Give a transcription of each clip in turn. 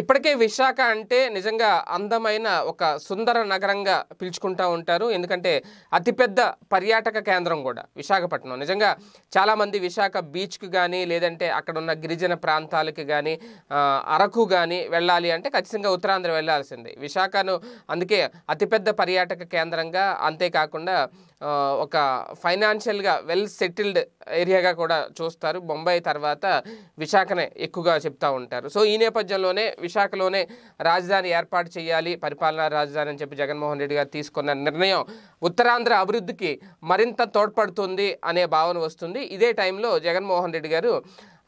ఇప్పటికే విశాఖ అంటే నిజంగా అందమైన ఒక సుందర నగరంగా పిలుచుకుంటూ ఉంటారు ఎందుకంటే అతిపెద్ద పర్యాటక కేంద్రం కూడా విశాఖపట్నం నిజంగా చాలామంది విశాఖ బీచ్కి కానీ లేదంటే అక్కడ ఉన్న గిరిజన ప్రాంతాలకి కానీ అరకు కానీ వెళ్ళాలి అంటే ఖచ్చితంగా ఉత్తరాంధ్ర వెళ్ళాల్సిందే విశాఖను అందుకే అతిపెద్ద పర్యాటక కేంద్రంగా అంతేకాకుండా ఒక ఫైనాన్షియల్గా వెల్ సెటిల్డ్ ఏరియాగా కూడా చూస్తారు బొంబాయి తర్వాత విశాఖనే ఎక్కువగా చెప్తూ ఉంటారు సో ఈ నేపథ్యంలోనే విశాఖలోనే రాజధాని ఏర్పాటు చేయాలి పరిపాలనా రాజధాని అని చెప్పి జగన్మోహన్ రెడ్డి గారు తీసుకున్న నిర్ణయం ఉత్తరాంధ్ర అభివృద్ధికి మరింత తోడ్పడుతుంది అనే భావన వస్తుంది ఇదే టైంలో జగన్మోహన్ రెడ్డి గారు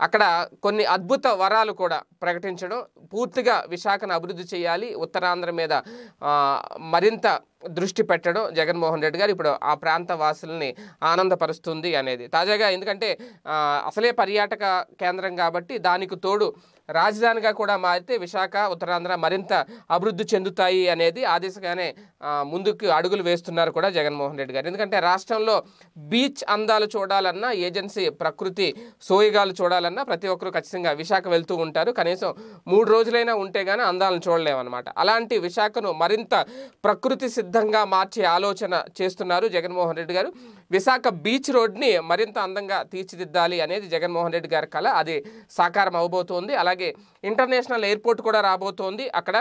అక్కడ కొన్ని అద్భుత వరాలు కూడా ప్రకటించడం పూర్తిగా విశాఖను అభివృద్ధి చేయాలి ఉత్తరాంధ్ర మీద మరింత దృష్టి పెట్టడం జగన్మోహన్ రెడ్డి గారు ఇప్పుడు ఆ ప్రాంత వాసుల్ని ఆనందపరుస్తుంది అనేది తాజాగా ఎందుకంటే అసలే పర్యాటక కేంద్రం కాబట్టి దానికి తోడు రాజధానిగా కూడా మారితే విశాఖ ఉత్తరాంధ్ర మరింత అభివృద్ధి చెందుతాయి అనేది ఆ దిశగానే ముందుకు అడుగులు వేస్తున్నారు కూడా జగన్మోహన్ రెడ్డి గారు ఎందుకంటే రాష్ట్రంలో బీచ్ అందాలు చూడాలన్నా ఏజెన్సీ ప్రకృతి సోయగాలు చూడాలన్నా ప్రతి ఒక్కరూ ఖచ్చితంగా విశాఖ వెళ్తూ ఉంటారు కనీసం మూడు రోజులైనా ఉంటే కానీ అందాలను చూడలేమన్నమాట అలాంటి విశాఖను మరింత ప్రకృతి సిద్ధ అందంగా మార్చే ఆలోచన చేస్తున్నారు జగన్మోహన్ రెడ్డి గారు విశాఖ బీచ్ రోడ్ని మరింత అందంగా తీర్చిదిద్దాలి అనేది జగన్మోహన్ రెడ్డి గారి కళ అది సాకారం అవబోతోంది అలాగే ఇంటర్నేషనల్ ఎయిర్పోర్ట్ కూడా రాబోతోంది అక్కడ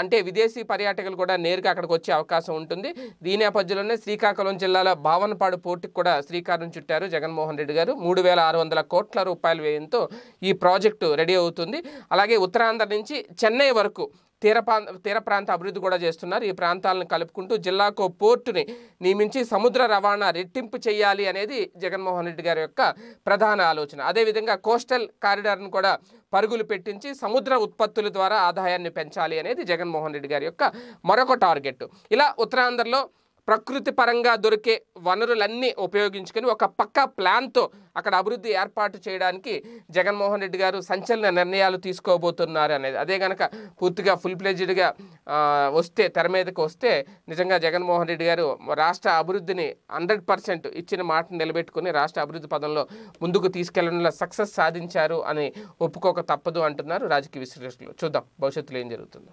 అంటే విదేశీ పర్యాటకులు కూడా నేరుగా అక్కడికి వచ్చే అవకాశం ఉంటుంది ఈ నేపథ్యంలోనే శ్రీకాకుళం జిల్లాలో భావనపాడు పోర్టుకు కూడా శ్రీకారం చుట్టారు జగన్మోహన్ రెడ్డి గారు మూడు వేల ఆరు వందల కోట్ల రూపాయల వ్యయంతో ఈ ప్రాజెక్టు రెడీ అవుతుంది అలాగే ఉత్తరాంధ్ర నుంచి చెన్నై వరకు తీర తీర ప్రాంత అభివృద్ధి కూడా చేస్తున్నారు ఈ ప్రాంతాలను కలుపుకుంటూ జిల్లాకు పోర్టుని నియమించి సముద్ర రవాణా రెట్టింపు చేయాలి అనేది జగన్మోహన్ రెడ్డి గారి యొక్క ప్రధాన ఆలోచన అదేవిధంగా కోస్టల్ కారిడార్ను కూడా పరుగులు పెట్టించి సముద్ర ఉత్పత్తుల ద్వారా ఆదాయాన్ని పెంచాలి అనేది జగన్మోహన్ రెడ్డి గారి యొక్క మరొక టార్గెట్ ఇలా ఉత్తరాంధ్రలో ప్రకృతి పరంగా దొరికే వనరులన్నీ ఉపయోగించుకొని ఒక పక్కా ప్లాన్తో అక్కడ అభివృద్ధి ఏర్పాటు చేయడానికి జగన్మోహన్ రెడ్డి గారు సంచలన నిర్ణయాలు తీసుకోబోతున్నారు అనేది అదే కనుక పూర్తిగా ఫుల్ ప్లేజ్డ్గా వస్తే తెర మీదకు వస్తే నిజంగా జగన్మోహన్ రెడ్డి గారు రాష్ట్ర అభివృద్ధిని హండ్రెడ్ పర్సెంట్ ఇచ్చిన మాటను నిలబెట్టుకుని రాష్ట్ర అభివృద్ధి పదంలో ముందుకు తీసుకెళ్లడంలో సక్సెస్ సాధించారు అని ఒప్పుకోక తప్పదు అంటున్నారు రాజకీయ విశ్లేషకులు చూద్దాం భవిష్యత్తులో ఏం జరుగుతుందో